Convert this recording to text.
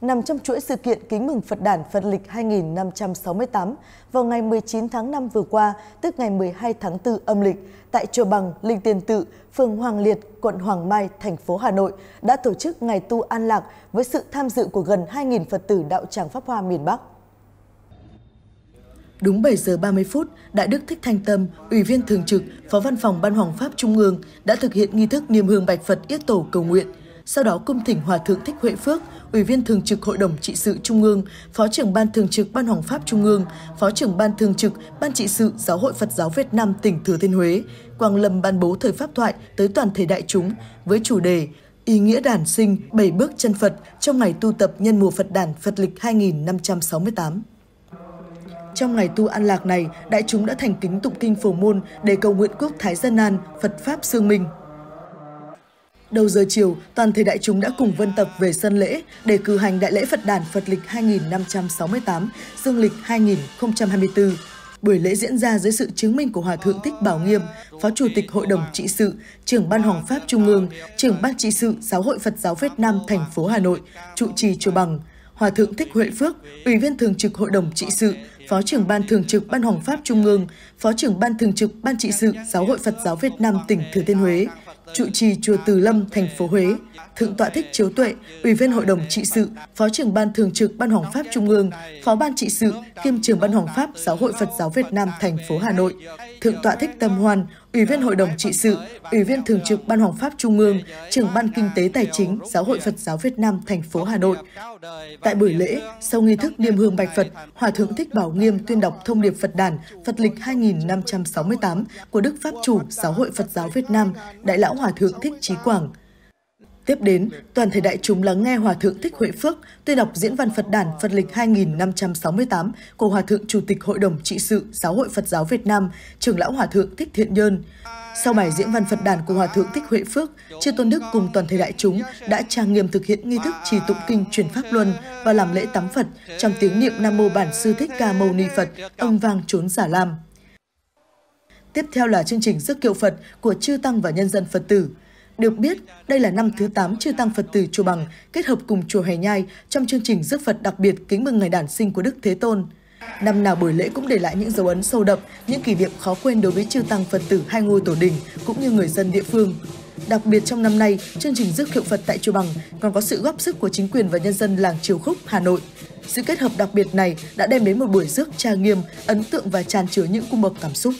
nằm trong chuỗi sự kiện kính mừng Phật đản Phật lịch 2568 vào ngày 19 tháng 5 vừa qua, tức ngày 12 tháng 4 âm lịch, tại Chùa Bằng, Linh Tiền Tự, phường Hoàng Liệt, quận Hoàng Mai, thành phố Hà Nội đã tổ chức ngày tu an lạc với sự tham dự của gần 2.000 Phật tử đạo tràng Pháp Hoa miền Bắc. Đúng 7 giờ 30 phút, Đại Đức Thích Thanh Tâm, Ủy viên Thường trực, Phó Văn phòng Ban Hoàng Pháp Trung ương đã thực hiện nghi thức niềm hương bạch Phật yết tổ cầu nguyện – sau đó, Cung Thỉnh Hòa Thượng Thích Huệ Phước, Ủy viên Thường trực Hội đồng Trị sự Trung ương, Phó trưởng Ban Thường trực Ban Hoàng Pháp Trung ương, Phó trưởng Ban Thường trực Ban Trị sự Giáo hội Phật giáo Việt Nam tỉnh Thừa Thiên Huế, Quang Lâm ban bố thời pháp thoại tới toàn thể đại chúng với chủ đề Ý nghĩa đản sinh, bảy bước chân Phật trong ngày tu tập nhân mùa Phật đản Phật lịch 2568. Trong ngày tu an lạc này, đại chúng đã thành kính tụng kinh phổ môn để cầu nguyện quốc thái dân an, Phật Pháp sương minh. Đầu giờ chiều, toàn thể đại chúng đã cùng vân tập về sân lễ để cử hành đại lễ Phật đàn Phật lịch 2568, dương lịch 2024. Buổi lễ diễn ra dưới sự chứng minh của Hòa Thượng Thích Bảo Nghiêm, Phó Chủ tịch Hội đồng Trị sự, trưởng Ban Hoàng Pháp Trung ương, trưởng Ban Trị sự Giáo hội Phật giáo Việt Nam thành phố Hà Nội, trụ trì chùa bằng. Hòa Thượng Thích Huệ Phước, Ủy viên Thường trực Hội đồng Trị sự, Phó trưởng Ban Thường trực Ban Hoàng Pháp Trung ương, Phó trưởng Ban Thường trực Ban Trị sự Giáo hội Phật giáo Việt Nam tỉnh Thừa Thiên Huế, trụ trì chùa Từ Lâm, thành phố Huế, Thượng tọa Thích Chiếu Tuệ, Ủy viên Hội đồng trị sự, Phó trưởng ban thường trực Ban Hoàng pháp Trung ương, Phó ban trị sự kiêm trưởng Ban Hoàng pháp Giáo hội Phật giáo Việt Nam thành phố Hà Nội, Thượng tọa Thích Tâm hoàn Ủy viên Hội đồng Trị sự, Ủy viên Thường trực Ban Hoàng Pháp Trung ương, trưởng Ban Kinh tế Tài chính Giáo hội Phật giáo Việt Nam thành phố Hà Nội. Tại buổi lễ, sau nghi thức niêm hương bạch Phật, Hòa Thượng Thích Bảo Nghiêm tuyên đọc thông điệp Phật đàn Phật lịch 2568 của Đức Pháp Chủ Giáo hội Phật giáo Việt Nam, Đại lão Hòa Thượng Thích Chí Quảng, Tiếp đến, toàn thể đại chúng lắng nghe Hòa Thượng Thích Huệ Phước tuyên đọc diễn văn Phật đản Phật lịch 2568 của Hòa Thượng Chủ tịch Hội đồng Trị sự Giáo hội Phật giáo Việt Nam, trưởng lão Hòa Thượng Thích Thiện Nhơn. Sau bài diễn văn Phật đản của Hòa Thượng Thích Huệ Phước, Chư Tôn Đức cùng toàn thể đại chúng đã trang nghiêm thực hiện nghi thức trì tụng kinh truyền pháp luân và làm lễ tắm Phật trong tiếng niệm Nam Mô Bản Sư Thích Ca Mâu Ni Phật, ông vang trốn giả lam. Tiếp theo là chương trình sức kiệu Phật của Chư Tăng và Nhân dân Phật tử. Được biết, đây là năm thứ 8 chư tăng Phật tử Chùa Bằng kết hợp cùng Chùa Hải Nhai trong chương trình dước Phật đặc biệt kính mừng ngày đản sinh của Đức Thế Tôn. Năm nào buổi lễ cũng để lại những dấu ấn sâu đậm, những kỷ niệm khó quên đối với chư tăng Phật tử hai ngôi tổ đình cũng như người dân địa phương. Đặc biệt trong năm nay, chương trình rước kiệu Phật tại Chùa Bằng còn có sự góp sức của chính quyền và nhân dân làng Triều Khúc, Hà Nội. Sự kết hợp đặc biệt này đã đem đến một buổi rước trang nghiêm, ấn tượng và tràn chứa những cung bậc cảm xúc.